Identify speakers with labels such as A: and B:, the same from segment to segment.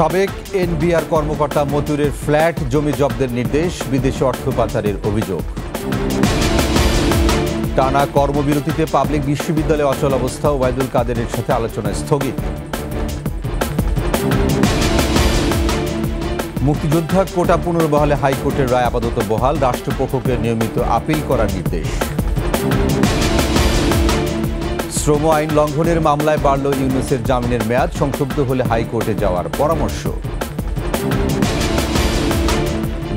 A: সাবেক এনবিআর কর্মকর্তা মতুরের ফ্ল্যাট জমি জব্দের নির্দেশ বিদেশে অর্থ পাচারের অভিযোগ টানা কর্মবিরতিতে পাবলিক বিশ্ববিদ্যালয়ে অচল অবস্থা ওবায়দুল কাদেরের সাথে আলোচনা স্থগিত মুক্তিযোদ্ধা কোটা পুনর্বহালে হাইকোর্টের রায় আপাতত বহাল রাষ্ট্রপক্ষকে নিয়মিত আপিল করার নির্দেশ শ্রম আইন লঙ্ঘনের মামলায় বাড়ল ইউনুসের জামিনের মেয়াদ সংক্ষুব্ধ হলে হাইকোর্টে যাওয়ার পরামর্শ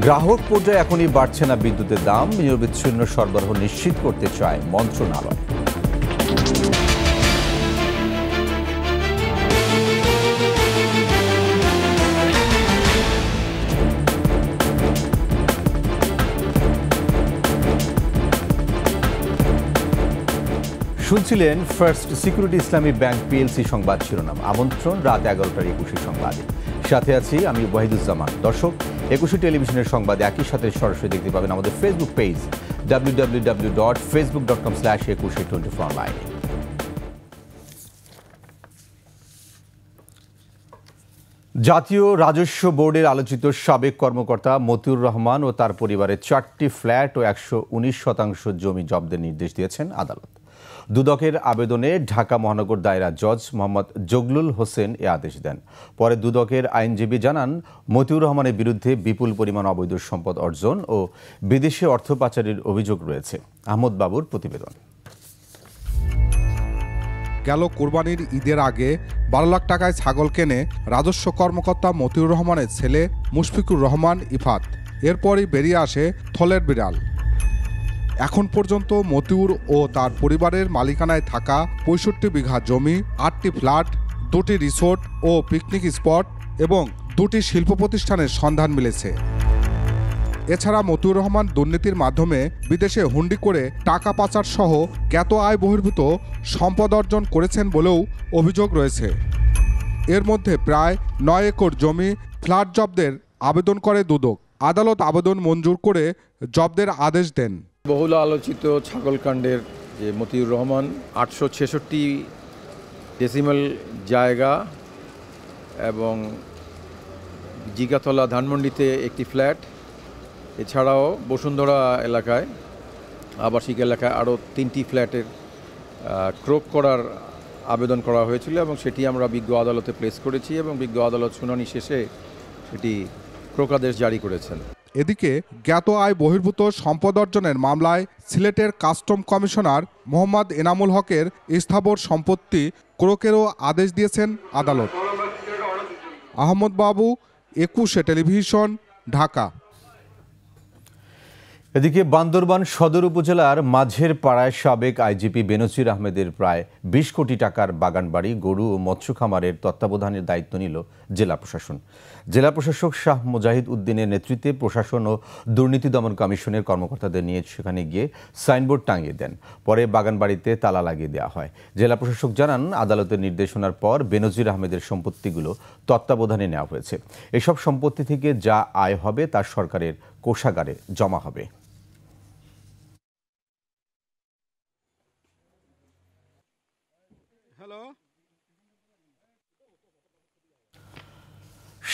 A: গ্রাহক পর্যায়ে এখনই বাড়ছে না বিদ্যুতের দাম নিরবিচ্ছিন্ন সরবরাহ নিশ্চিত করতে চায় মন্ত্রণালয় শুনছিলেন first security Islami bank PLC সংবাদ শিরোনাম আমন্ত্রণ রাত এগারোটার একুশে সংবাদে সাথে আছি আমি ওয়াহিদুজ্জামান দর্শক একুশে টেলিভিশনের সংবাদ একই সাথে সরাসরি দেখতে পাবেন আমাদের Facebook page W W dot Facebook dot com slash Ekushey twenty four অনলাইনে জাতীয় রাজস্ব বোর্ডের আলোচিত সাবেক কর্মকর্তা মতিউর রহমান ও তার পরিবারের চারটি ফ্ল্যাট ও একশো শতাংশ জমি জব্দের নির্দেশ দিয়েছেন আদালত দুদকের আবেদনে ঢাকা মহানগর দায়রা জজ মোহাম্মদ জগলুল হোসেন এ আদেশ দেন পরে দুদকের আইনজীবী জানান মতিউর রহমানের বিরুদ্ধে বিপুল পরিমাণ অবৈধ সম্পদ অর্জন ও বিদেশি অর্থ পাচারের অভিযোগ রয়েছে আহমদ বাবুর প্রতিবেদন গেল কোরবানির ঈদের
B: আগে বারো লাখ টাকায় ছাগল কেনে রাজস্ব কর্মকর্তা মতিউর রহমানের ছেলে মুশফিকুর রহমান ইফাত এরপরই বেরিয়ে আসে থলের বিড়াল এখন পর্যন্ত মতিউর ও তার পরিবারের মালিকানায় থাকা পঁয়ষট্টি বিঘা জমি আটটি ফ্ল্যাট দুটি রিসোর্ট ও পিকনিক স্পট এবং দুটি শিল্প প্রতিষ্ঠানের সন্ধান মিলেছে এছাড়া মতিউর রহমান দুর্নীতির মাধ্যমে বিদেশে হুন্ডি করে টাকা পাচার সহ জ্ঞাত আয় বহির্ভূত সম্পদ অর্জন করেছেন বলেও অভিযোগ রয়েছে এর মধ্যে প্রায় নয় একর জমি ফ্ল্যাট জব্দের আবেদন করে দুদক আদালত আবেদন মঞ্জুর করে জব্দের আদেশ দেন
A: বহুল আলোচিত ছাগলকাণ্ডের যে মতিউর রহমান আটশো ছেষট্টি ডেসিমাল জায়গা এবং জিগাতলা ধানমন্ডিতে একটি ফ্ল্যাট এছাড়াও বসুন্ধরা এলাকায় আবাসিক এলাকায় আরও তিনটি ফ্ল্যাটের ক্রোক করার আবেদন করা হয়েছিল এবং সেটি আমরা বিজ্ঞ আদালতে প্লেস করেছি এবং বিজ্ঞ আদালত শুনানি শেষে সেটি ক্রোকাদেশ জারি করেছেন
B: এদিকে জ্ঞাত আয় বহির্ভূত সম্পদ অর্জনের মামলায় সিলেটের কাস্টম কমিশনার মোহাম্মদ এনামুল হকের স্থাবর সম্পত্তি ক্রোকেরও আদেশ দিয়েছেন আদালত আহমদ বাবু একুশে টেলিভিশন ঢাকা
A: এদিকে বান্দরবান সদর উপজেলার মাঝের পাড়ায় সাবেক আইজিপি বেনজির আহমেদের প্রায় বিশ কোটি টাকার বাগানবাড়ি গরু ও মৎস্য খামারের তত্ত্বাবধানের দায়িত্ব নিল জেলা প্রশাসন জেলা প্রশাসক শাহ মুজাহিদ উদ্দিনের নেতৃত্বে প্রশাসন ও দুর্নীতি দমন কমিশনের কর্মকর্তাদের নিয়ে সেখানে গিয়ে সাইনবোর্ড টাঙিয়ে দেন পরে বাগানবাড়িতে তালা লাগিয়ে দেওয়া হয় জেলা প্রশাসক জানান আদালতের নির্দেশনার পর বেনজির আহমেদের সম্পত্তিগুলো তত্ত্বাবধানে নেওয়া হয়েছে এসব সম্পত্তি থেকে যা আয় হবে তা সরকারের কোষাগারে জমা হবে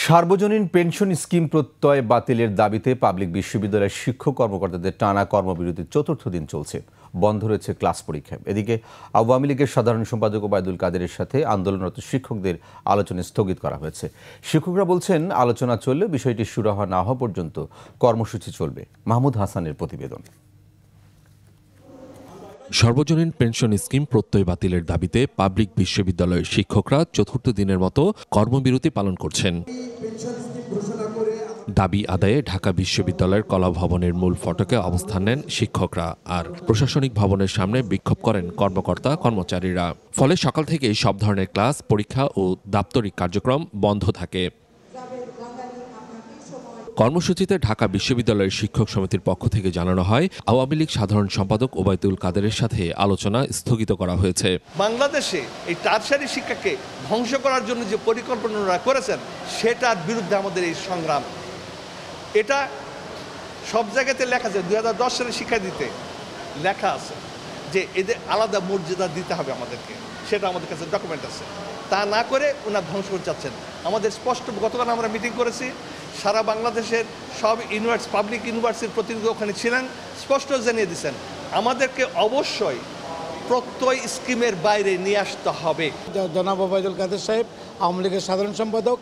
A: সার্বজনীন পেনশন স্কিম প্রত্যয় বাতিলের দাবিতে পাবলিক বিশ্ববিদ্যালয়ের শিক্ষক কর্মকর্তাদের টানা কর্মবিরতির চতুর্থ দিন চলছে বন্ধ রয়েছে ক্লাস পরীক্ষা এদিকে আওয়ামী লীগের সাধারণ সম্পাদক ওবায়দুল কাদেরের সাথে আন্দোলনরত শিক্ষকদের আলোচনা স্থগিত করা হয়েছে শিক্ষকরা বলছেন আলোচনা চললে বিষয়টি সুরাহা না হওয়া পর্যন্ত কর্মসূচি চলবে মাহমুদ হাসানের প্রতিবেদন
C: সর্বজনীন পেনশন স্কিম প্রত্যয় বাতিলের দাবিতে পাবলিক বিশ্ববিদ্যালয়ের শিক্ষকরা চতুর্থ দিনের মতো কর্মবিরতি পালন করছেন দাবি আদায়ে ঢাকা বিশ্ববিদ্যালয়ের কলা ভবনের মূল ফটকে অবস্থান নেন শিক্ষকরা আর প্রশাসনিক ভবনের সামনে বিক্ষোভ করেন কর্মকর্তা কর্মচারীরা ফলে সকাল থেকেই সব ধরনের ক্লাস পরীক্ষা ও দাপ্তরিক কার্যক্রম বন্ধ থাকে কর্মসূচিতে ঢাকা বিশ্ববিদ্যালয়ের শিক্ষক সমিতির পক্ষ থেকে জানানো হয় আওয়ামী লীগ সাধারণ সম্পাদক ওবায়দুল কাদেরের সাথে আলোচনা স্থগিত করা হয়েছে
D: বাংলাদেশে এই টার্সারি শিক্ষাকে ধ্বংস করার জন্য যে পরিকল্পনা করেছেন সেটার বিরুদ্ধে আমাদের এই সংগ্রাম এটা সব জায়গাতে লেখা আছে দুই সালে শিক্ষা দিতে লেখা আছে যে এদের আলাদা মর্যাদা দিতে হবে আমাদেরকে সেটা আমাদের কাছে ডকুমেন্ট আছে তা না করে ওনার ধ্বংস করে চাচ্ছেন আমাদের স্পষ্ট গতকাল আমরা মিটিং করেছি সারা বাংলাদেশের সব ইউনিভার্স পাবলিক ইউনিভার্সিটির প্রতিনিধি ওখানে ছিলেন স্পষ্ট জানিয়ে দিচ্ছেন আমাদেরকে অবশ্যই প্রত্যয় স্কিমের বাইরে নিয়ে আসতে হবে
A: জনাব ওবায়দুল কাদের সাহেব আওয়ামী লীগের সাধারণ সম্পাদক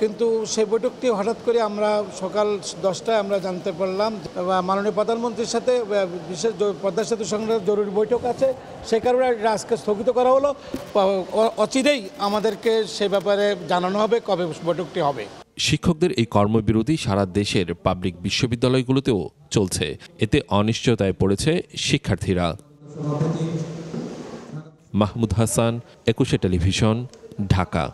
A: কিন্তু সেই বৈঠকটি হঠাৎ করে আমরা সকাল দশটায় আমরা জানতে পারলাম মাননীয় প্রধানমন্ত্রীর সাথে বিশেষ পদ্মার সেতু সংক্রান্ত জরুরি বৈঠক আছে সে কারণে আজকে স্থগিত করা হলো অচিরেই
B: আমাদেরকে সে ব্যাপারে জানানো হবে কবে বৈঠকটি হবে
C: শিক্ষকদের এই কর্মবিরতি সারা দেশের পাবলিক বিশ্ববিদ্যালয়গুলোতেও চলছে এতে অনিশ্চয়তায় পড়েছে শিক্ষার্থীরা মাহমুদ হাসান একুশে টেলিভিশন ঢাকা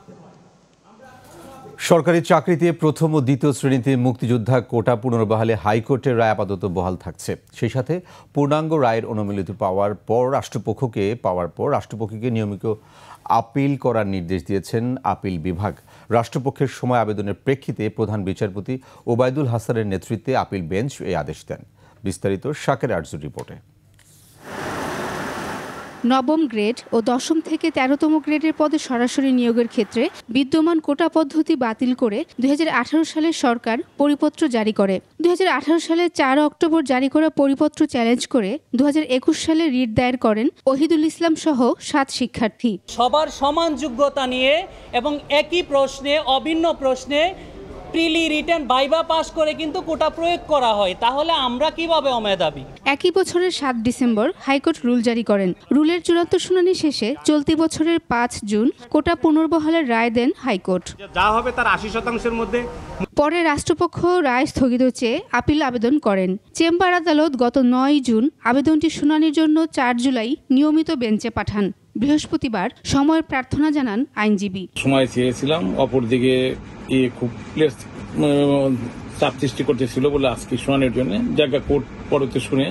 C: সরকারি
A: চাকরিতে প্রথম ও দ্বিতীয় শ্রেণীতে মুক্তিযোদ্ধা কোটা পুনর্বহালে হাইকোর্টের রায় আপাতত বহাল থাকছে সেই সাথে পূর্ণাঙ্গ রায়ের অনুমিলিতি পাওয়ার পর রাষ্ট্রপক্ষকে পাওয়ার পর রাষ্ট্রপক্ষকে নিয়মিত আপিল করার নির্দেশ দিয়েছেন আপিল বিভাগ রাষ্ট্রপক্ষের সময় আবেদনের প্রেক্ষিতে প্রধান বিচারপতি ওবায়দুল হাসানের নেতৃত্বে আপিল বেঞ্চ এই আদেশ দেন বিস্তারিত শাকের আর্জুর রিপোর্টে
E: নবম গ্রেড ও দশম থেকে তেরোতম গ্রেডের পদে সরাসরি নিয়োগের ক্ষেত্রে বিদ্যমান কোটা পদ্ধতি বাতিল করে দুই সালে সরকার পরিপত্র জারি করে দুই সালে চার অক্টোবর জারি করা পরিপত্র চ্যালেঞ্জ করে দু সালে রিট দায়ের করেন ওহিদুল ইসলাম সহ সাত শিক্ষার্থী
F: সবার সমান যোগ্যতা নিয়ে এবং একই প্রশ্নে অভিন্ন প্রশ্নে প্রিলি রিটার্ন বাইবা পাস করে কিন্তু কোটা প্রয়োগ করা হয় তাহলে আমরা কিভাবে অমেধাবী
E: একই বছরের সাত ডিসেম্বর হাইকোর্ট রুল জারি করেন রুলের চূড়ান্ত শুনানি শেষে চলতি বছরের পাঁচ জুন কোটা পুনর্বহালের রায় দেন হাইকোর্ট
F: যা হবে তার আশি শতাংশের মধ্যে
E: পরে রাষ্ট্রপক্ষ রায় স্থগিত চেয়ে আপিল আবেদন করেন চেম্বার আদালত গত নয় জুন আবেদনটি শুনানির জন্য চার জুলাই নিয়মিত বেঞ্চে পাঠান বৃহস্পতিবার সময়ের প্রার্থনা জানান আইনজীবী
D: সময় চেয়েছিলাম অপরদিকে ইয়ে খুব প্লেস চাপ সৃষ্টি করতেছিল বলে আজকে শোনানোর জন্য জায়গা কোর্ট পরতে শুনে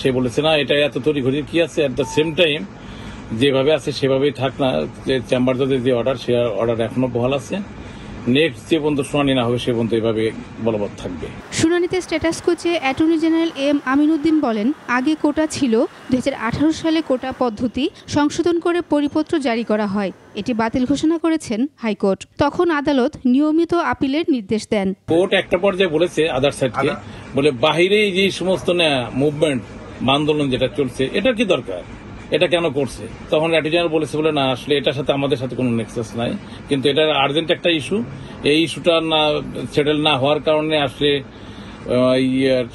D: সে বলেছে না এটা এত তড়িঘড়ি কি আছে অ্যাট দ্য সেম টাইম যেভাবে আছে সেভাবেই থাক না যে চেম্বার যদি যে অর্ডার সে অর্ডার এখনো বহাল আছে নেক্সট যে পর্যন্ত শুনানি না হবে সে পর্যন্ত এভাবে বলবৎ
E: থাকবে শুনানিতে স্ট্যাটাস কোচে অ্যাটর্নি জেনারেল এম আমিনুদ্দিন বলেন আগে কোটা ছিল দু সালে কোটা পদ্ধতি সংশোধন করে পরিপত্র জারি করা হয় এটি বাতিল ঘোষণা করেছেন হাইকোর্ট তখন আদালত নিয়মিত আপিলের নির্দেশ দেন
D: কোর্ট একটা পর্যায়ে বলেছে আদার সাইডকে বলে বাহিরে যে সমস্ত মুভমেন্ট আন্দোলন যেটা চলছে এটা কি দরকার এটা কেন করছে তখন অ্যাটর্নি জেনারেল বলেছে বলে না আসলে এটার সাথে আমাদের সাথে কোনো নেক্সাস নাই কিন্তু এটা আর্জেন্ট একটা ইস্যু এই ইস্যুটা না সেটেল না হওয়ার কারণে আসলে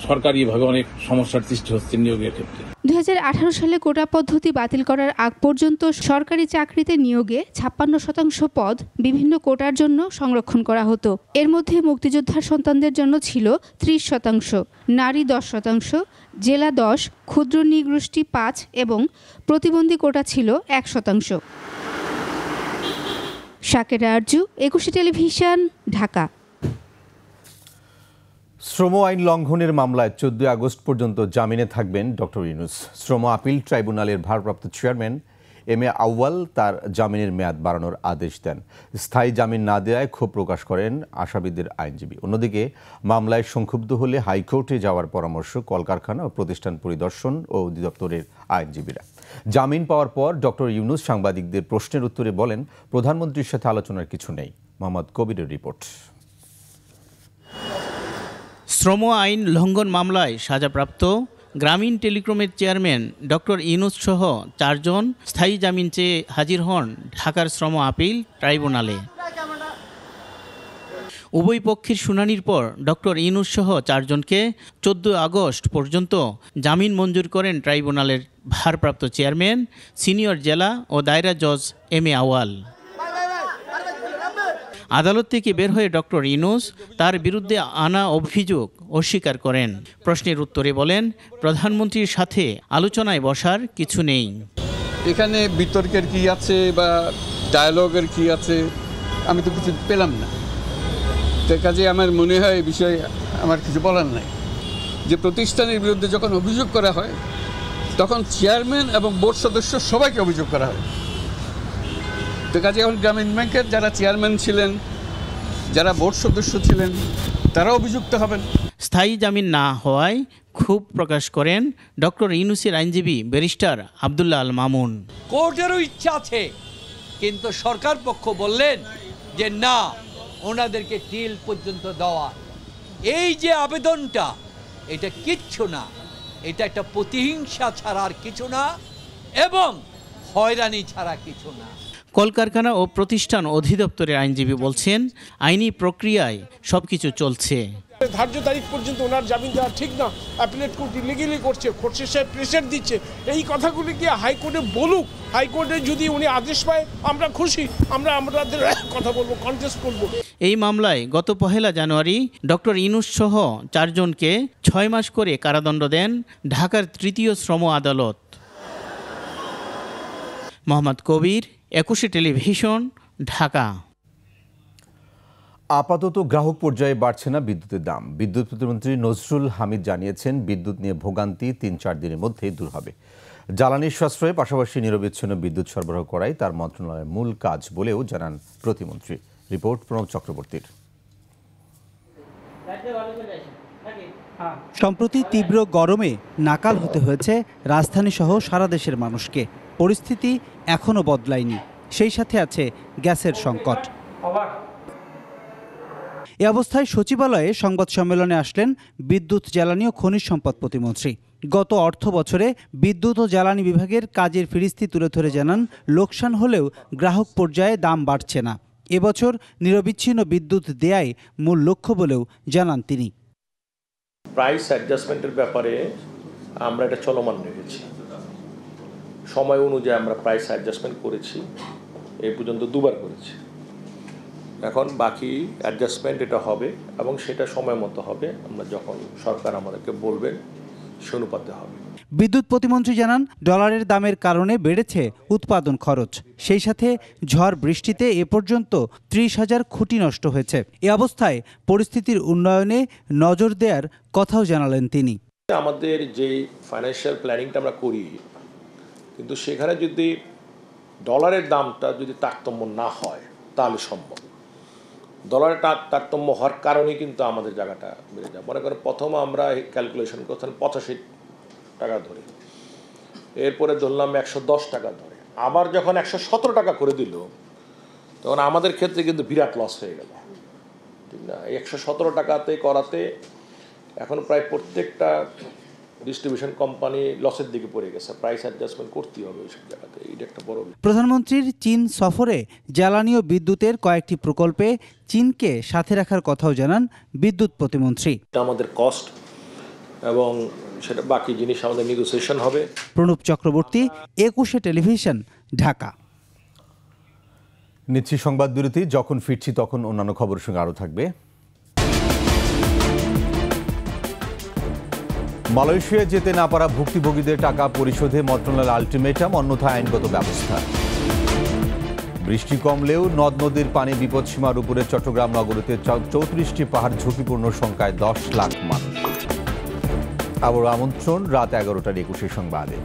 D: সরকারি এভাবে অনেক সমস্যার সৃষ্টি হচ্ছে নিয়োগের ক্ষেত্রে
E: দু সালে কোটা পদ্ধতি বাতিল করার আগ পর্যন্ত সরকারি চাকরিতে নিয়োগে ছাপ্পান্ন শতাংশ পদ বিভিন্ন কোটার জন্য সংরক্ষণ করা হতো এর মধ্যে মুক্তিযোদ্ধার সন্তানদের জন্য ছিল ত্রিশ শতাংশ নারী দশ শতাংশ জেলা দশ ক্ষুদ্র নিগোষ্ঠী পাঁচ এবং প্রতিবন্ধী কোটা ছিল এক শতাংশ শাকেরা আরজু একুশে টেলিভিশন ঢাকা
A: শ্রম আইন লঙ্ঘনের মামলায় চোদ্দই আগস্ট পর্যন্ত জামিনে থাকবেন ডক্টর ইউনুস শ্রম আপিল ট্রাইব্যুনালের ভারপ্রাপ্ত চেয়ারম্যান এম এ আউয়াল তার জামিনের মেয়াদ বাড়ানোর আদেশ দেন স্থায়ী জামিন না দেওয়ায় ক্ষোভ প্রকাশ করেন আসামিদের আইনজীবী অন্যদিকে মামলায় সংক্ষুব্ধ হলে হাইকোর্টে যাওয়ার পরামর্শ কলকারখানা ও প্রতিষ্ঠান পরিদর্শন ও অধিদপ্তরের আইনজীবীরা জামিন পাওয়ার পর ডক্টর ইউনুস সাংবাদিকদের প্রশ্নের উত্তরে বলেন প্রধানমন্ত্রীর সাথে আলোচনার কিছু নেই মোহাম্মদ কবিরের রিপোর্ট
G: শ্রম আইন লঙ্ঘন মামলায় সাজাপ্রাপ্ত গ্রামীণ টেলিকমের চেয়ারম্যান ডক্টর ইনুস সহ চারজন স্থায়ী জামিন চেয়ে হাজির হন ঢাকার শ্রম আপিল ট্রাইব্যুনালে উভয় পক্ষের শুনানির পর ডক্টর ইনুস সহ চারজনকে চোদ্দ আগস্ট পর্যন্ত জামিন মঞ্জুর করেন ট্রাইব্যুনালের ভারপ্রাপ্ত চেয়ারম্যান সিনিয়র জেলা ও দায়রা জজ এম এ আওয়াল আদালত থেকে বের হয়ে ডক্টর ইনুস তার বিরুদ্ধে আনা অভিযোগ অস্বীকার করেন প্রশ্নের উত্তরে বলেন প্রধানমন্ত্রীর সাথে আলোচনায় বসার কিছু নেই এখানে বিতর্কের কি আছে বা ডায়ালগের কি আছে আমি তো কিছু পেলাম না তো কাজে আমার মনে হয় এই বিষয়ে
D: আমার কিছু বলার নাই যে প্রতিষ্ঠানের বিরুদ্ধে যখন অভিযোগ করা হয় তখন চেয়ারম্যান এবং বোর্ড সদস্য সবাইকে অভিযোগ করা হয় তো কাজে এখন গ্রামীণ ব্যাংকের যারা চেয়ারম্যান ছিলেন যারা বোর্ড সদস্য ছিলেন তারা অভিযুক্ত
G: হবেন স্থায়ী জামিন না হওয়ায় ক্ষোভ প্রকাশ করেন ডক্টর ইউনুসির আইনজীবী ব্যারিস্টার আবদুল্লাহ আল মামুন
F: কোর্টেরও ইচ্ছা আছে কিন্তু সরকার পক্ষ বললেন যে না ওনাদেরকে টিল পর্যন্ত দেওয়া এই যে আবেদনটা এটা কিচ্ছু না এটা একটা প্রতিহিংসা ছাড়া আর কিছু না এবং হয়রানি ছাড়া কিছু না
G: কলকারখানা ও প্রতিষ্ঠান অধিদপ্তরের আইনজীবী বলছেন আইনি প্রক্রিয়ায় সবকিছু চলছে
D: ধার্য তারিখ পর্যন্ত ওনার জামিন দেওয়া ঠিক না অ্যাপিলেট কোর্ট ইলিগেলি করছে খোরশে সাহেব প্রেশার দিচ্ছে এই কথাগুলি কি হাইকোর্টে বলুক হাইকোর্টে যদি উনি আদেশ পায় আমরা খুশি আমরা আমাদের কথা বলবো কনটেস্ট করবো
G: এই মামলায় গত পহেলা জানুয়ারি ডক্টর ইনুস সহ চারজনকে ছয় মাস করে কারাদণ্ড দেন ঢাকার তৃতীয় শ্রম আদালত
A: মোহাম্মদ কবির একুশে টেলিভিশন ঢাকা আপাতত গ্রাহক পর্যায়ে বাড়ছে না বিদ্যুতের দাম বিদ্যুৎ প্রতিমন্ত্রী নজরুল হামিদ জানিয়েছেন বিদ্যুৎ নিয়ে ভোগান্তি তিন চার দিনের মধ্যেই দূর হবে জ্বালানির সাশ্রয়ের পাশাপাশি নিরবিচ্ছিন্ন বিদ্যুৎ সরবরাহ করাই তার মন্ত্রণালয়ের মূল কাজ বলেও জানান প্রতিমন্ত্রী রিপোর্ট প্রণব চক্রবর্তীর সম্প্রতি তীব্র গরমে নাকাল হতে হয়েছে রাজধানীসহ
F: সারা দেশের মানুষকে পরিস্থিতি এখনও বদলায়নি সেই সাথে আছে গ্যাসের সংকট এ অবস্থায় সচিবালয়ে সংবাদ সম্মেলনে আসলেন বিদ্যুৎ জ্বালানি ও খনিজ সম্পদ প্রতিমন্ত্রী গত অর্থ বছরে বিদ্যুৎ ও জ্বালানি বিভাগের কাজের ফিরিস্তি তুলে ধরে জানান লোকসান হলেও গ্রাহক পর্যায়ে দাম বাড়ছে না এবছর নিরবিচ্ছিন্ন বিদ্যুৎ দেয়াই মূল লক্ষ্য বলেও জানান তিনি
D: প্রাইস অ্যাডজাস্টমেন্টের ব্যাপারে আমরা এটা চলমান রেখেছি সময় অনুযায়ী আমরা প্রাইস অ্যাডজাস্টমেন্ট করেছি এ পর্যন্ত দুবার করেছি এখন বাকি অ্যাডজাস্টমেন্ট এটা হবে এবং সেটা সময় মতো হবে আমরা যখন সরকার আমাদেরকে বলবেন সে হবে
F: বিদ্যুৎ প্রতিমন্ত্রী জানান ডলারের দামের কারণে বেড়েছে উৎপাদন খরচ সেই সাথে ঝড় বৃষ্টিতে এ পর্যন্ত ত্রিশ হাজার খুঁটি নষ্ট হয়েছে এ অবস্থায় পরিস্থিতির উন্নয়নে নজর দেওয়ার কথাও জানালেন তিনি
D: আমাদের যে ফাইন্যান্সিয়াল প্ল্যানিংটা আমরা করি কিন্তু সেখানে যদি ডলারের দামটা যদি তারতম্য না হয় তাহলে সম্ভব ডলারের তারতম্য হওয়ার কারণেই কিন্তু আমাদের জায়গাটা বেড়ে যায় মনে করেন প্রথম আমরা ক্যালকুলেশন করতাম পঁচাশি টাকা ধরে এরপরে ধরলাম একশো দশ টাকা ধরে আবার যখন একশো সতেরো টাকা করে দিল তখন আমাদের ক্ষেত্রে কিন্তু বিরাট লস হয়ে গেল ঠিক না একশো সতেরো টাকাতে করাতে এখন প্রায় প্রত্যেকটা ডিস্ট্রিবিউশন কোম্পানি লসের দিকে পড়ে গেছে প্রাইস অ্যাডজাস্টমেন্ট করতেই হবে ওইসব জায়গাতে এটা একটা বড়
F: প্রধানমন্ত্রীর চীন সফরে জ্বালানি ও বিদ্যুতের কয়েকটি প্রকল্পে চীনকে সাথে রাখার কথাও জানান বিদ্যুৎ প্রতিমন্ত্রী
D: আমাদের কস্ট এবং সেটা বাকি জিনিস আমাদের নেগোসিয়েশন হবে
F: প্রণব
A: চক্রবর্তী একুশে টেলিভিশন ঢাকা নিচ্ছি সংবাদ বিরতি যখন ফিরছি তখন অন্যান্য খবরের সঙ্গে আরও থাকবে মালয়েশিয়া যেতে না পারা ভুক্তিভোগীদের টাকা পরিশোধে মন্ত্রণালয়ের আলটিমেটাম অন্যথা আইনগত ব্যবস্থা বৃষ্টি কমলেও নদ নদীর পানি বিপদসীমার উপরে চট্টগ্রাম নগরীতে চৌত্রিশটি পাহাড় ঝুঁকিপূর্ণ সংখ্যায় দশ লাখ মানুষ আবার আমন্ত্রণ রাত এগারোটার একুশে সংবাদে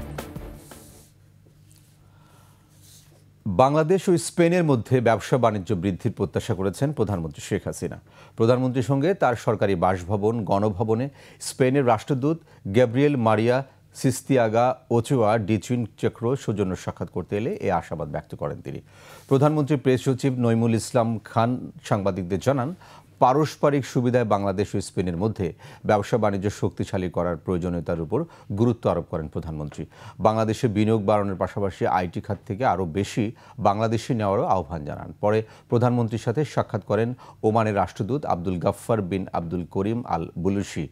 A: বাংলাদেশ ও স্পেনের মধ্যে ব্যবসা বাণিজ্য বৃদ্ধির প্রত্যাশা করেছেন প্রধানমন্ত্রী শেখ হাসিনা প্রধানমন্ত্রীর সঙ্গে তার সরকারি বাসভবন গণভবনে স্পেনের রাষ্ট্রদূত গ্যাব্রিয়েল মারিয়া সিস্তিয়াগা ওচুয়া ডিচুইন চক্র সৌজন্য সাক্ষাৎ করতে এলে এ আশাবাদ ব্যক্ত করেন তিনি প্রধানমন্ত্রী প্রেস সচিব নইমুল ইসলাম খান সাংবাদিকদের জানান পারস্পরিক সুবিধায় বাংলাদেশ ও স্পেনের মধ্যে ব্যবসা বাণিজ্য শক্তিশালী করার প্রয়োজনীয়তার উপর গুরুত্ব আরোপ করেন প্রধানমন্ত্রী বাংলাদেশে বিনিয়োগ বাড়ানোর পাশাপাশি আইটি খাত থেকে আরও বেশি বাংলাদেশে নেওয়ারও আহ্বান জানান পরে প্রধানমন্ত্রীর সাথে সাক্ষাৎ করেন ওমানের রাষ্ট্রদূত আব্দুল গাফফার বিন আব্দুল করিম আল বুলুসি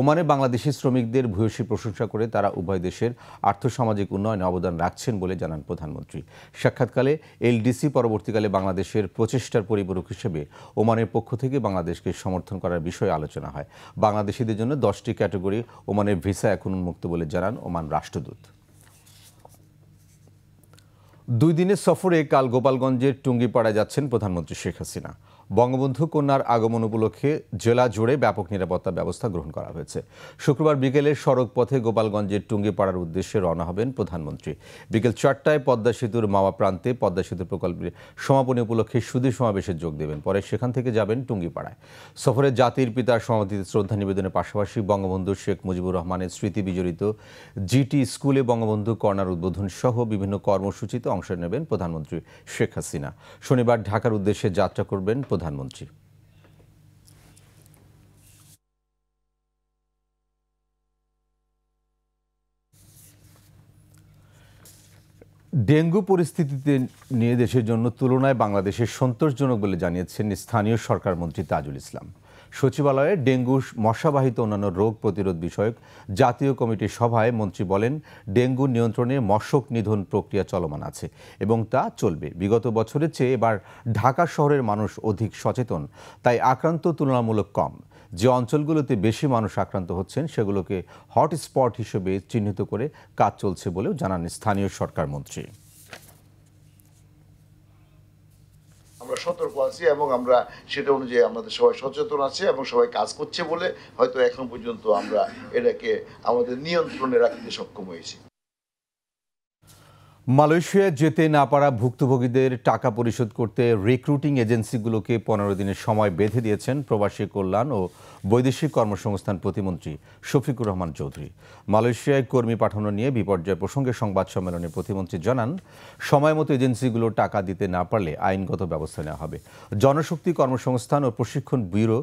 A: ওমানে বাংলাদেশি শ্রমিকদের ভূয়সী প্রশংসা করে তারা উভয় দেশের আর্থসামাজিক উন্নয়নে অবদান রাখছেন বলে জানান প্রধানমন্ত্রী সাক্ষাৎকালে এলডিসি পরবর্তীকালে বাংলাদেশের প্রচেষ্টার পরিপূরক হিসেবে ওমানের পক্ষ থেকে বাংলাদেশকে সমর্থন করার বিষয়ে আলোচনা হয় বাংলাদেশিদের জন্য দশটি ক্যাটাগরি ওমানের ভিসা এখন উন্মুক্ত বলে জানান ওমান রাষ্ট্রদূত দুই দিনের সফরে কাল গোপালগঞ্জের টুঙ্গিপাড়া যাচ্ছেন প্রধানমন্ত্রী শেখ হাসিনা বঙ্গবন্ধু কন্যার আগমন উপলক্ষে জেলা জুড়ে ব্যাপক নিরাপত্তা ব্যবস্থা গ্রহণ করা হয়েছে শুক্রবার বিকেলে সড়ক পথে গোপালগঞ্জের টুঙ্গিপাড়ার উদ্দেশ্যে রওনা হবেন প্রধানমন্ত্রী বিকেল চারটায় পদ্মা সেতুর মাওয়া প্রান্তে পদ্মা সেতু প্রকল্পের সমাপনী উপলক্ষে সুদী সমাবেশে যোগ দেবেন পরে সেখান থেকে যাবেন টুঙ্গিপাড়ায় সফরে জাতির পিতার সমাধিতে শ্রদ্ধা নিবেদনের পাশাপাশি বঙ্গবন্ধু শেখ মুজিবুর রহমানের স্মৃতি বিজড়িত জিটি স্কুলে বঙ্গবন্ধু কর্নার উদ্বোধন সহ বিভিন্ন কর্মসূচিতে অংশ নেবেন প্রধানমন্ত্রী শেখ হাসিনা শনিবার ঢাকার উদ্দেশ্যে যাত্রা করবেন প্রধানমন্ত্রী ডেঙ্গু পরিস্থিতিতে নিয়ে দেশের জন্য তুলনায় বাংলাদেশের সন্তোষজনক বলে জানিয়েছেন স্থানীয় সরকার মন্ত্রী তাজুল ইসলাম সচিবালয়ে ডেঙ্গু মশাবাহিত অন্যান্য রোগ প্রতিরোধ বিষয়ক জাতীয় কমিটির সভায় মন্ত্রী বলেন ডেঙ্গু নিয়ন্ত্রণে মশক নিধন প্রক্রিয়া চলমান আছে এবং তা চলবে বিগত বছরের চেয়ে এবার ঢাকা শহরের মানুষ অধিক সচেতন তাই আক্রান্ত তুলনামূলক কম যে অঞ্চলগুলোতে বেশি মানুষ আক্রান্ত হচ্ছেন সেগুলোকে হটস্পট হিসেবে চিহ্নিত করে কাজ চলছে বলেও জানান স্থানীয় সরকার মন্ত্রী
H: আমরা সতর্ক আছি এবং আমরা সেটা অনুযায়ী আমাদের সবাই সচেতন আছে এবং সবাই কাজ করছে বলে হয়তো এখন পর্যন্ত আমরা এটাকে আমাদের নিয়ন্ত্রণে রাখতে সক্ষম হয়েছি
A: মালয়েশিয়ায় যেতে না পারা ভুক্তভোগীদের টাকা পরিশোধ করতে রিক্রুটিং এজেন্সিগুলোকে পনেরো দিনের সময় বেঁধে দিয়েছেন প্রবাসী কল্যাণ ও বৈদেশিক কর্মসংস্থান প্রতিমন্ত্রী শফিকুর রহমান চৌধুরী মালয়েশিয়ায় কর্মী পাঠানো নিয়ে বিপর্যয় প্রসঙ্গে সংবাদ সম্মেলনে প্রতিমন্ত্রী জানান সময়মতো এজেন্সিগুলো টাকা দিতে না পারলে আইনগত ব্যবস্থা নেওয়া হবে জনশক্তি কর্মসংস্থান ও প্রশিক্ষণ ব্যুরো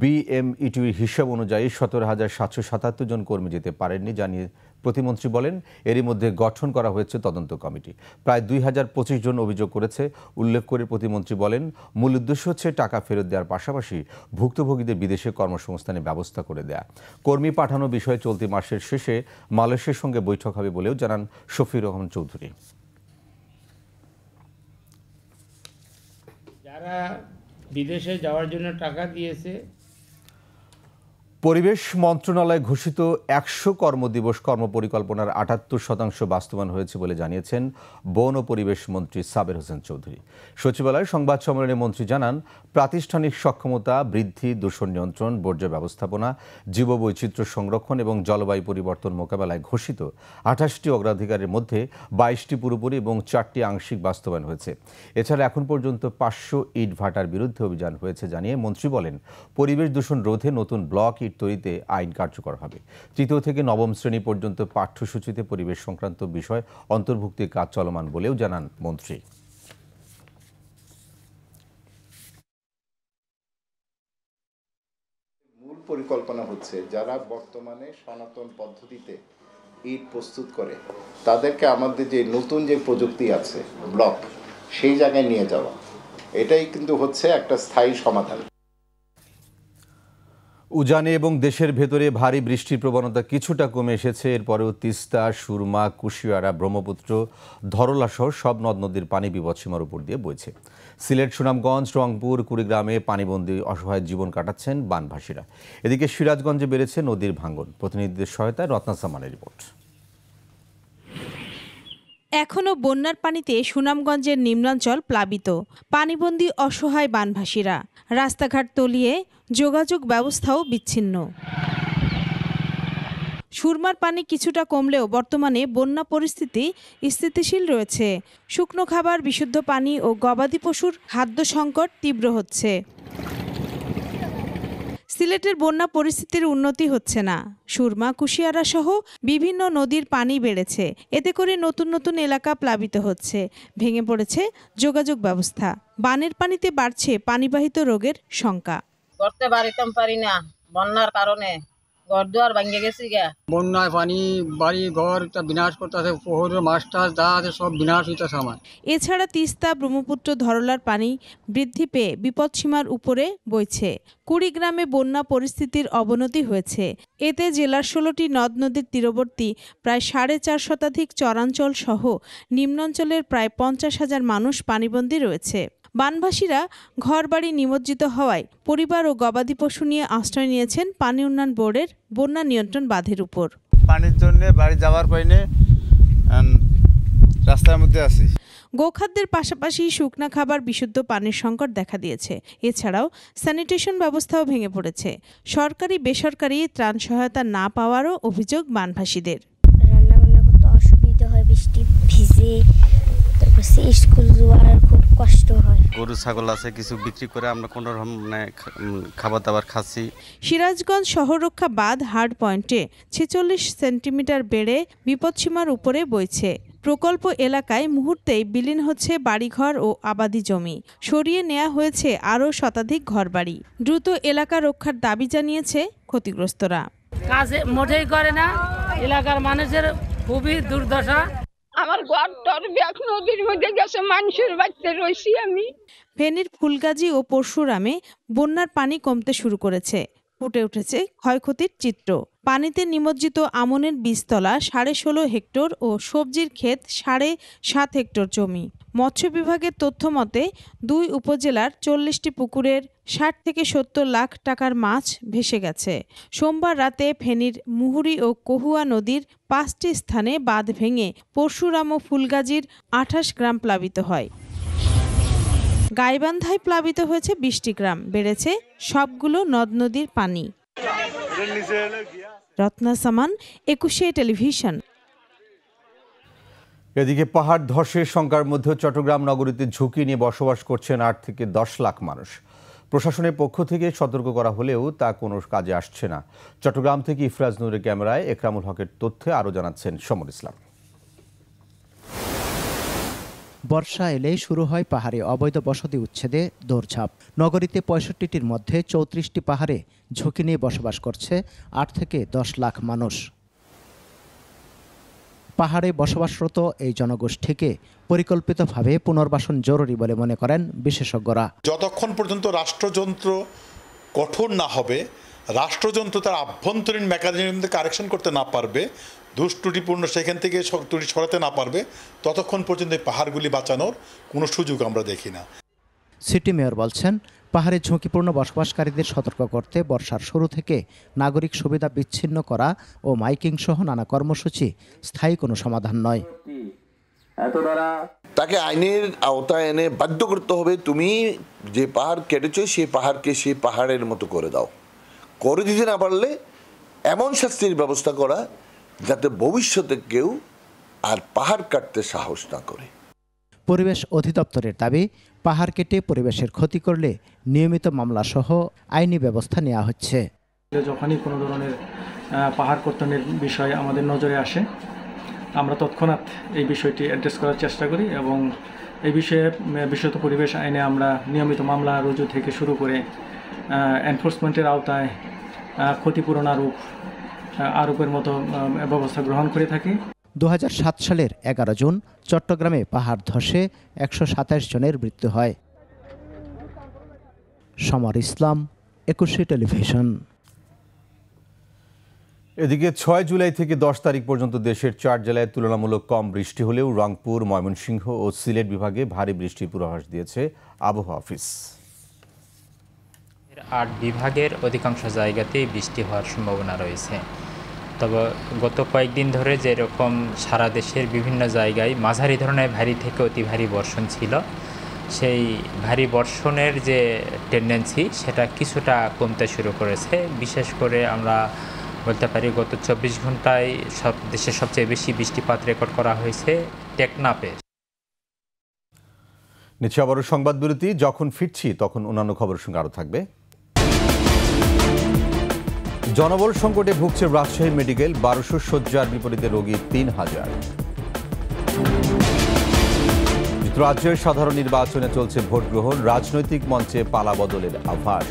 A: বিএমইটির হিসাব অনুযায়ী সতেরো হাজার সাতশো সাতাত্তর জন কর্মী যেতে পারেননি জানিয়ে প্রতিমন্ত্রী বলেন এরই মধ্যে গঠন করা হয়েছে তদন্ত কমিটি প্রায় দুই হাজার পঁচিশ জন অভিযোগ করেছে উল্লেখ করে প্রতিমন্ত্রী বলেন মূল উদ্দেশ্য হচ্ছে টাকা ফেরত দেওয়ার পাশাপাশি ভুক্তভোগীদের বিদেশে কর্মসংস্থানে ব্যবস্থা করে দেয়া কর্মী পাঠানো বিষয়ে চলতি মাসের শেষে মালয়েশিয়ার সঙ্গে বৈঠক হবে বলেও জানান শফির রহমান চৌধুরী
F: যারা বিদেশে যাওয়ার জন্য টাকা দিয়েছে
A: পরিবেশ মন্ত্রণালয় ঘোষিত একশো কর্মদিবস কর্মপরিকল্পনার আটাত্তর শতাংশ বাস্তবায়ন হয়েছে বলে জানিয়েছেন বন ও পরিবেশ মন্ত্রী সাবের হোসেন চৌধুরী সচিবালয়ে সংবাদ সম্মেলনে মন্ত্রী জানান প্রাতিষ্ঠানিক সক্ষমতা বৃদ্ধি দূষণ নিয়ন্ত্রণ বর্জ্য ব্যবস্থাপনা জীববৈচিত্র্য সংরক্ষণ এবং জলবায়ু পরিবর্তন মোকাবেলায় ঘোষিত আঠাশটি অগ্রাধিকারের মধ্যে বাইশটি পুরোপুরি এবং চারটি আংশিক বাস্তবায়ন হয়েছে এছাড়া এখন পর্যন্ত পাঁচশো ইট ভাটার বিরুদ্ধে অভিযান হয়েছে জানিয়ে মন্ত্রী বলেন পরিবেশ দূষণ রোধে নতুন ব্লক ইট টিকিট তৈরিতে আইন কার্যকর হবে তৃতীয় থেকে নবম শ্রেণী পর্যন্ত পাঠ্যসূচিতে পরিবেশ সংক্রান্ত বিষয় অন্তর্ভুক্তির কাজ চলমান বলেও জানান মন্ত্রী
B: মূল পরিকল্পনা হচ্ছে যারা বর্তমানে সনাতন পদ্ধতিতে ইট প্রস্তুত করে তাদেরকে আমাদের যে নতুন যে প্রযুক্তি আছে ব্লক সেই জায়গায় নিয়ে যাওয়া এটাই কিন্তু হচ্ছে একটা স্থায়ী সমাধান
A: উজানে এবং দেশের ভেতরে ভারী বৃষ্টির প্রবণতা কিছুটা কমে এসেছে এরপরেও তিস্তা সুরমা কুশিয়ারা ব্রহ্মপুত্র ধরলাসহ সব নদ নদীর পানি বিপদসীমার উপর দিয়ে বইছে সিলেট সুনামগঞ্জ রংপুর কুড়িগ্রামে পানিবন্দী অসহায় জীবন কাটাচ্ছেন বানভাসীরা এদিকে সিরাজগঞ্জে বেড়েছে নদীর ভাঙন প্রতিনিধিদের সহায়তায় রত্নাসামানের রিপোর্ট
I: এখনও বন্যার পানিতে সুনামগঞ্জের নিম্নাঞ্চল প্লাবিত পানিবন্দী অসহায় বানভাসীরা রাস্তাঘাট তলিয়ে যোগাযোগ ব্যবস্থাও বিচ্ছিন্ন সুরমার পানি কিছুটা কমলেও বর্তমানে বন্যা পরিস্থিতি স্থিতিশীল রয়েছে শুকনো খাবার বিশুদ্ধ পানি ও গবাদি পশুর খাদ্য সংকট তীব্র হচ্ছে সিলেটের বন্যা পরিস্থিতির উন্নতি হচ্ছে না সুরমা কুশিয়ারা সহ বিভিন্ন নদীর পানি বেড়েছে এতে করে নতুন নতুন এলাকা প্লাবিত হচ্ছে ভেঙে পড়েছে যোগাযোগ ব্যবস্থা বানের পানিতে বাড়ছে পানিবাহিত রোগের সংখ্যা করতে পারিতাম পারি না বন্যার কারণে ঘর দুয়ার ভাঙে গেছি গা বন্যায় পানি বাড়ি ঘর বিনাশ করতেছে
F: পোহরের মাছ যা আছে সব বিনাশ হইতেছে আমার এছাড়া
I: তিস্তা ব্রহ্মপুত্র ধরলার পানি বৃদ্ধি পেয়ে বিপদসীমার উপরে বইছে কুড়িগ্রামে বন্যা পরিস্থিতির অবনতি হয়েছে এতে জেলার ষোলোটি নদ নদীর তীরবর্তী প্রায় সাড়ে চার শতাধিক চরাঞ্চল সহ নিম্নাঞ্চলের প্রায় পঞ্চাশ হাজার মানুষ পানিবন্দী রয়েছে বানভাসীরা ঘরবাড়ি নিমজ্জিত হওয়ায় পরিবার ও গবাদি পশু নিয়ে আশ্রয় নিয়েছেন পানি উন্নয়ন বোর্ডের বন্যা নিয়ন্ত্রণ বাঁধের উপর
F: পানির জন্য বাড়ি যাওয়ার পাইনে রাস্তার মধ্যে আছি
I: গোখাদ্যের পাশাপাশি শুকনা খাবার বিশুদ্ধ পানির সংকট দেখা দিয়েছে এছাড়াও স্যানিটেশন ব্যবস্থাও ভেঙে পড়েছে সরকারি বেসরকারি ত্রাণ সহায়তা না পাওয়ারও অভিযোগ বানভাসীদের
E: রান্না বান্না করতে অসুবিধা
G: হয় বৃষ্টি ভিজে করছি স্কুল যাওয়ার খুব কষ্ট হয়
F: গরু ছাগল আছে কিছু বিক্রি করে আমরা কোনো রকম খাবার দাবার খাচ্ছি
G: সিরাজগঞ্জ
I: শহর রক্ষা বাঁধ হার্ড পয়েন্টে ছেচল্লিশ সেন্টিমিটার বেড়ে বিপদসীমার উপরে বইছে প্রকল্প এলাকায় মুহূর্তেই বিলীন হচ্ছে বাড়িঘর ও আবাদি জমি সরিয়ে নেওয়া হয়েছে আরও শতাধিক ঘরবাড়ি দ্রুত এলাকা রক্ষার দাবি জানিয়েছে ক্ষতিগ্রস্তরা
E: কাজে মোটেই করে না এলাকার মানুষের খুবই দুর্দশা আমার ঘর টর ব্যাগ নদীর মধ্যে গেছে মানুষের বাড়িতে রয়েছি আমি
I: ফেনীর ফুলগাজী ও পরশুরামে বন্যার পানি কমতে শুরু করেছে ফুটে উঠেছে ক্ষয়ক্ষতির চিত্র পানিতে নিমজ্জিত আমনের বীজতলা সাড়ে ষোলো হেক্টর ও সবজির ক্ষেত সাড়ে সাত হেক্টর জমি মৎস্য বিভাগের তথ্য মতে দুই উপজেলার চল্লিশটি পুকুরের ষাট থেকে সত্তর লাখ টাকার মাছ ভেসে গেছে সোমবার রাতে ফেনীর মুহুরি ও কহুয়া নদীর পাঁচটি স্থানে বাঁধ ভেঙে পরশুরাম ও ফুলগাজীর আঠাশ গ্রাম প্লাবিত হয় গাইবান্ধায় প্লাবিত হয়েছে বিশটি গ্রাম বেড়েছে সবগুলো নদ নদীর পানি রত্না সামান একুশে টেলিভিশন
A: এদিকে পাহাড় ধসের সংখ্যার মধ্যেও চট্টগ্রাম নগরীতে ঝুঁকি নিয়ে বসবাস করছেন আট থেকে দশ লাখ মানুষ প্রশাসনের পক্ষ থেকে সতর্ক করা হলেও তা কোনো কাজে আসছে না চট্টগ্রাম থেকে ইফরাজ নূরের ক্যামেরায় একরামুল হকের তথ্যে আরও জানাচ্ছেন সমর ইসলাম
H: বর্ষা এলেই শুরু হয় পাহাড়ে অবৈধ বসতি উচ্ছেদে দৌড়ঝাঁপ নগরীতে পঁয়ষট্টিটির মধ্যে চৌত্রিশটি পাহাড়ে ঝুঁকি নিয়ে বসবাস করছে আট থেকে দশ লাখ মানুষ পাহাড়ে বসবাসরত এই জনগোষ্ঠীকে পরিকল্পিতভাবে পুনর্বাসন জরুরি বলে মনে করেন বিশেষজ্ঞরা
D: যতক্ষণ পর্যন্ত রাষ্ট্রযন্ত্র কঠোর না হবে রাষ্ট্রযন্ত্র তার আভ্যন্তরীণ মেকানিজমকে কারেকশন করতে না পারবে দুষ্টুটিপূর্ণ সেখান থেকে ত্রুটি সরাতে না পারবে ততক্ষণ পর্যন্ত এই পাহাড়গুলি বাঁচানোর কোনো সুযোগ আমরা দেখি না
H: সিটি মেয়র বলছেন পাহাড়ে ঝুঁকিপূর্ণ বসবাসকারীদের সতর্ক করতে বর্ষার শুরু থেকে নাগরিক সুবিধা বিচ্ছিন্ন করা ও মাইকিং সহ নানা কর্মসূচি স্থায়ী কোনো সমাধান নয়
D: তাকে আইনের আওতায় এনে বাধ্য করতে হবে তুমি যে পাহাড় কেটেছ সেই পাহাড়কে সেই পাহাড়ের মতো করে দাও করে দিতে না পারলে এমন শাস্তির ব্যবস্থা করা যাতে ভবিষ্যতে কেউ আর পাহাড় কাটতে সাহস না করে
H: পরিবেশ অধিদপ্তরের দাবি পাহাড় কেটে পরিবেশের ক্ষতি করলে নিয়মিত মামলাসহ আইনি ব্যবস্থা নেওয়া হচ্ছে
D: যখনই কোনো ধরনের পাহাড় কর্তনের বিষয় আমাদের নজরে আসে আমরা তৎক্ষণাৎ এই বিষয়টি অ্যাড্রেস করার চেষ্টা করি এবং এই বিষয়ে বিশেষত পরিবেশ আইনে আমরা নিয়মিত মামলা রুজু থেকে শুরু করে এনফোর্সমেন্টের আওতায় ক্ষতিপূরণ আরোপ আরোপের মতো ব্যবস্থা গ্রহণ করে থাকি
H: দু সালের এগারো জুন চট্টগ্রামে পাহাড় ধসে একশো সাতাশ জনের মৃত্যু হয় সমর ইসলাম একুশে টেলিভিশন
A: এদিকে ছয় জুলাই থেকে দশ তারিখ পর্যন্ত দেশের চার জেলায় তুলনামূলক কম বৃষ্টি হলেও রংপুর ময়মনসিংহ ও সিলেট বিভাগে ভারী বৃষ্টির পূর্বাভাস দিয়েছে আবহাওয়া অফিস
F: আট বিভাগের অধিকাংশ জায়গাতেই বৃষ্টি হওয়ার সম্ভাবনা রয়েছে তবে গত কয়েকদিন ধরে যেরকম সারা দেশের বিভিন্ন জায়গায় মাঝারি ধরনের ভারী থেকে অতি ভারী বর্ষণ ছিল সেই ভারী বর্ষণের যে টেন্ডেন্সি সেটা কিছুটা কমতে শুরু করেছে বিশেষ করে আমরা বলতে পারি গত চব্বিশ ঘন্টায় সব দেশের সবচেয়ে বেশি বৃষ্টিপাত রেকর্ড করা হয়েছে টেকনাপের
A: নিচে আবারও সংবাদ বিরতি যখন ফিরছি তখন অন্যান্য খবরের সঙ্গে আরও থাকবে জনবল সংকটে ভুগছে রাজশাহী মেডিকেল বারোশো শয্যার বিপরীতে রোগী তিন হাজার রাজ্যের সাধারণ নির্বাচনে চলছে ভোট গ্রহণ রাজনৈতিক মঞ্চে পালা বদলের আভাস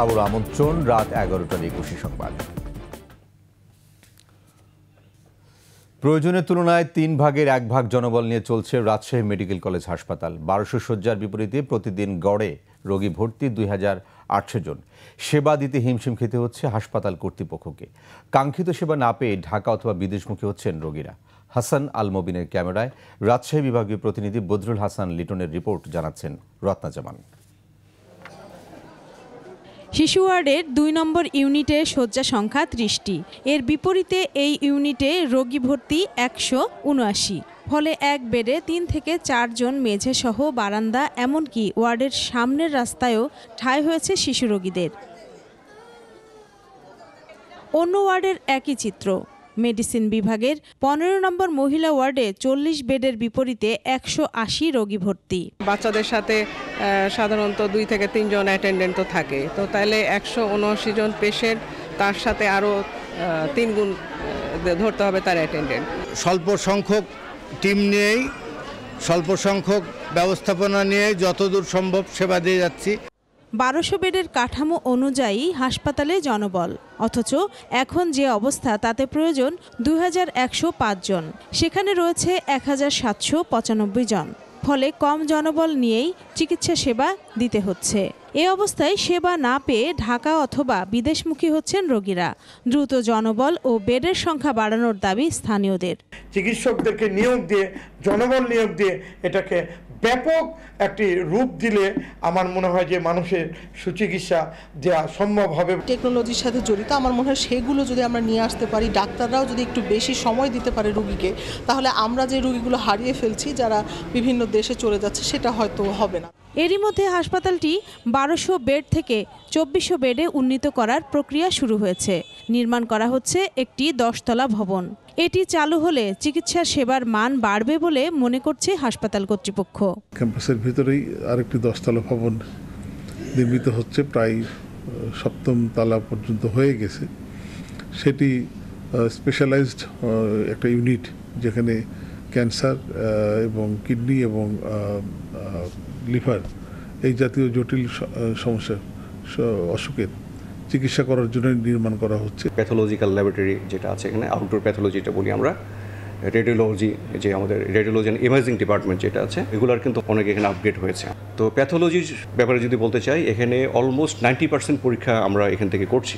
A: আবার আমন্ত্রণ রাত এগারোটার একুশে সংবাদ প্রয়োজনের তুলনায় তিন ভাগের এক ভাগ জনবল নিয়ে চলছে রাজশাহী মেডিকেল কলেজ হাসপাতাল বারোশো শয্যার বিপরীতে প্রতিদিন গড়ে রোগী ভর্তি দুই হাজার আটশো জন সেবা দিতে হিমশিম খেতে হচ্ছে হাসপাতাল কর্তৃপক্ষকে কাঙ্ক্ষিত সেবা না পেয়ে ঢাকা অথবা বিদেশমুখী হচ্ছেন রোগীরা হাসান আল ক্যামেরায় রাজশাহী বিভাগীয় প্রতিনিধি বদরুল হাসান লিটনের রিপোর্ট জানাচ্ছেন রত্না জামান
I: শিশু ওয়ার্ডের দুই নম্বর ইউনিটে শয্যা সংখ্যা ত্রিশটি এর বিপরীতে এই ইউনিটে রোগী ভর্তি একশো উনআশি ফলে এক বেডে তিন থেকে চারজন মেঝেসহ বারান্দা এমনকি ওয়ার্ডের সামনের রাস্তায়ও ঠাঁই হয়েছে শিশু রোগীদের অন্য ওয়ার্ডের একই চিত্র মেডিসিন বিভাগের পনেরো নম্বর মহিলা ওয়ার্ডে চল্লিশ বেডের বিপরীতে একশো আশি রোগী ভর্তি বাচ্চাদের সাথে সাধারণত দুই থেকে তিনজন অ্যাটেন্ডেন্ট তো থাকে তো তাহলে একশো উনআশি জন পেশেন্ট তার সাথে আরও
F: তিনগুণ ধরতে হবে তার অ্যাটেন্ডেন্ট স্বল্প সংখ্যক টিম নিয়েই
D: স্বল্প সংখ্যক ব্যবস্থাপনা নিয়ে যতদূর সম্ভব সেবা দিয়ে যাচ্ছি
I: বারোশো বেডের কাঠামো অনুযায়ী হাসপাতালে জনবল অথচ এখন যে অবস্থা তাতে প্রয়োজন দুই জন সেখানে রয়েছে এক জন ফলে কম জনবল নিয়েই চিকিৎসা সেবা দিতে হচ্ছে এ অবস্থায় সেবা না পেয়ে ঢাকা অথবা বিদেশমুখী হচ্ছেন রোগীরা দ্রুত জনবল ও বেডের সংখ্যা বাড়ানোর দাবি স্থানীয়দের
A: চিকিৎসকদেরকে নিয়োগ দিয়ে জনবল
B: নিয়োগ দিয়ে এটাকে ব্যাপক একটি রূপ দিলে আমার মনে হয় যে মানুষের সুচিকিৎসা দেওয়া সম্ভব হবে টেকনোলজির সাথে জড়িত আমার মনে হয় সেগুলো যদি আমরা নিয়ে
I: আসতে পারি ডাক্তাররাও যদি একটু বেশি সময় দিতে পারে রুগীকে তাহলে আমরা যে রুগীগুলো হারিয়ে ফেলছি যারা বিভিন্ন দেশে চলে যাচ্ছে সেটা হয়তো হবে না এরই মধ্যে হাসপাতালটি বারোশো বেড থেকে চব্বিশশো বেডে উন্নীত করার প্রক্রিয়া শুরু হয়েছে নির্মাণ করা হচ্ছে একটি দশতলা ভবন এটি চালু হলে চিকিৎসা সেবার মান বাড়বে বলে মনে করছে হাসপাতাল কর্তৃপক্ষ
C: ক্যাম্পাসের ভিতরেই আরেকটি দশতলা ভবন নির্মিত হচ্ছে প্রায় সপ্তম তালা পর্যন্ত হয়ে গেছে সেটি স্পেশালাইজড একটা ইউনিট যেখানে ক্যান্সার এবং কিডনি এবং লিভার এই জাতীয় জটিল সমস্যা অসুখের চিকিৎসা করার জন্য নির্মাণ করা হচ্ছে
D: প্যাথোলজিক্যাল ল্যাবরেটরি যেটা আছে এখানে আউটডোর প্যাথোলজিটা বলি আমরা রেডিওলজি যে আমাদের রেডিওলজি অ্যান্ড ইমার্জিং ডিপার্টমেন্ট যেটা আছে এগুলার কিন্তু অনেক এখানে আপগ্রেড হয়েছে তো প্যাথোলজির ব্যাপারে যদি বলতে চাই এখানে অলমোস্ট নাইনটি পার্সেন্ট পরীক্ষা আমরা এখান থেকে করছি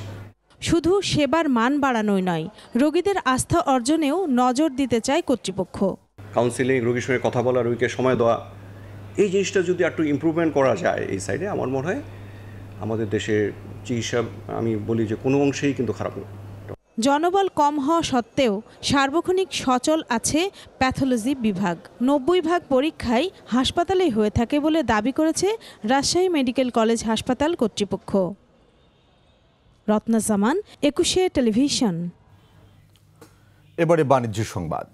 I: শুধু সেবার মান বাড়ানোই নয় রোগীদের আস্থা অর্জনেও নজর দিতে চায় কর্তৃপক্ষ
D: কাউন্সিলিং রোগীর সঙ্গে কথা বলা রোগীকে সময় দেওয়া এই জিনিসটা যদি একটু ইম্প্রুভমেন্ট করা যায় এই সাইডে আমার মনে হয় আমাদের দেশের চিকিৎসা আমি বলি যে কোনো অংশেই কিন্তু খারাপ নয়
I: জনবল কম হওয়া সত্ত্বেও সার্বক্ষণিক সচল আছে প্যাথোলজি বিভাগ নব্বই ভাগ পরীক্ষাই হাসপাতালে হয়ে থাকে বলে দাবি করেছে রাজশাহী মেডিকেল কলেজ হাসপাতাল কর্তৃপক্ষ রত্নাজামান একুশে টেলিভিশন
A: এবারে বাণিজ্য সংবাদ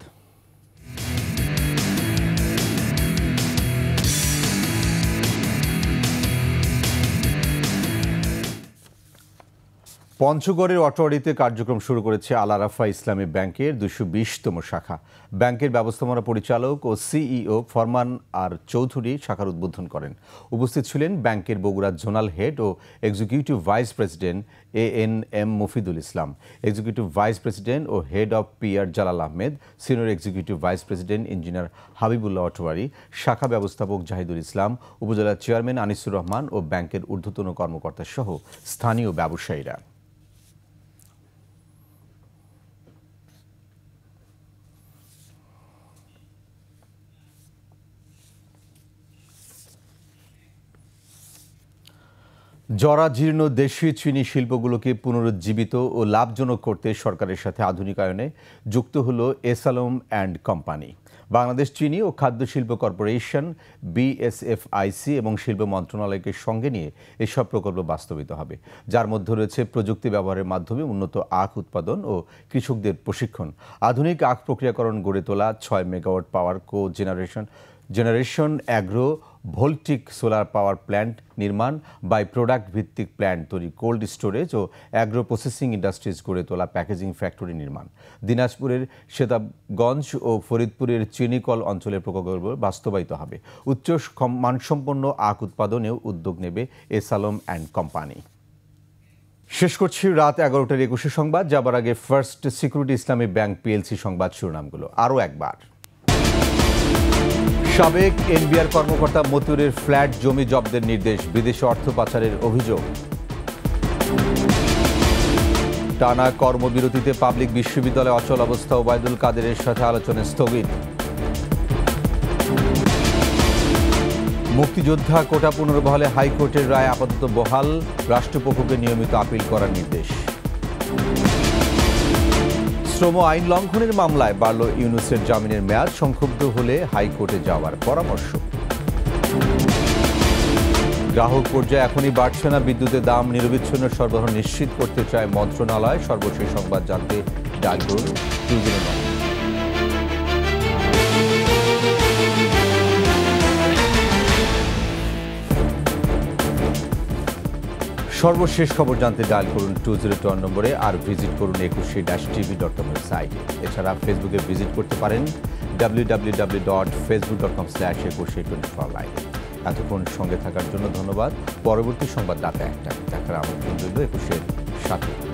A: পঞ্চগড়ের অটোয়ারিতে কার্যক্রম শুরু করেছে আল আরাফা ইসলামী ব্যাংকের দুশো বিশতম শাখা ব্যাংকের ব্যবস্থাপনা পরিচালক ও সিইও ফরমান আর চৌধুরী শাখার উদ্বোধন করেন উপস্থিত ছিলেন ব্যাংকের বগুড়া জোনাল হেড ও executive vice president A N M Mofidul Islam executive vice president ও head P PR Jalal Ahmed senior executive vice president engineer Habibullah Atwari শাখা ব্যবস্থাপক জাহিদুল ইসলাম উপজেলার চেয়ারম্যান আনিসুর রহমান ও ব্যাংকের ঊর্ধ্বতন কর্মকর্তা সহ স্থানীয় ব্যবসায়ীরা জরাজীর্ণ দেশীয় চিনি শিল্পগুলোকে পুনরুজ্জীবিত ও লাভজনক করতে সরকারের সাথে আধুনিকায়নে যুক্ত হল এসালম অ্যান্ড কোম্পানি বাংলাদেশ চিনি ও খাদ্য শিল্প কর্পোরেশন বিএসএফআইসি এবং শিল্প মন্ত্রণালয়কে সঙ্গে নিয়ে এসব প্রকল্প বাস্তবিত হবে যার মধ্যে রয়েছে প্রযুক্তি ব্যবহারের মাধ্যমে উন্নত আখ উৎপাদন ও কৃষকদের প্রশিক্ষণ আধুনিক আখ প্রক্রিয়াকরণ গড়ে তোলা ছয় megawatt power co generation generation agro voltaic solar power plant নির্মাণ বাই প্রোডাক্ট ভিত্তিক প্ল্যান্ট তৈরি কোল্ড স্টোরেজ ও অ্যাগ্রো প্রসেসিং ইন্ডাস্ট্রিজ গড়ে তোলা প্যাকেজিং ফ্যাক্টরি নির্মাণ দিনাজপুরের সেতাবগঞ্জ ও ফরিদপুরের চিনিকল অঞ্চলের প্রকল্প বাস্তবায়িত হবে উচ্চ মানসম্পন্ন আখ উৎপাদনেও উদ্যোগ নেবে এসালম অ্যান্ড কোম্পানি শেষ করছি রাত এগারোটার একুশে সংবাদ যাবার আগে first security Islami bank PLC সংবাদ শিরোনামগুলো আরও একবার সাবেক এনবিআর কর্মকর্তা মতিউরের ফ্ল্যাট জমি জব্দের নির্দেশ বিদেশে অর্থ পাচারের অভিযোগ টানা কর্মবিরতিতে পাবলিক বিশ্ববিদ্যালয়ে অচল অবস্থা ওবায়দুল কাদেরের সাথে আলোচনা স্থগিত মুক্তিযোদ্ধা কোটা পুনর্বহলে হাইকোর্টের রায় আপাতত বহাল রাষ্ট্রপক্ষকে নিয়মিত আপিল করার নির্দেশ শ্রম আইন লঙ্ঘনের মামলায় বাড়ল ইউনুসের জামিনের মেয়াদ সংক্ষুব্ধ হলে হাইকোর্টে যাওয়ার পরামর্শ গ্রাহক পর্যায়ে এখনই বাড়ছে না বিদ্যুতের দাম নিরবিচ্ছিন্ন সরবরাহ নিশ্চিত করতে চায় মন্ত্রণালয় সর্বশেষ সংবাদ জানতে ডাকঘর সর্বশেষ খবর জানতে ডায়াল করুন টু জিরো টু নম্বরে আর ভিজিট করুন একুশে ড্যাশ টিভি ডট কম সাইটে এছাড়া ফেসবুকে ভিজিট করতে পারেন W W W dot Facebook dot com slash Ekushey twenty four live এতক্ষণ সঙ্গে থাকার জন্য ধন্যবাদ পরবর্তী সংবাদ রাতে একটা দেখার আমন্ত্রণ রইল একুশের সাথে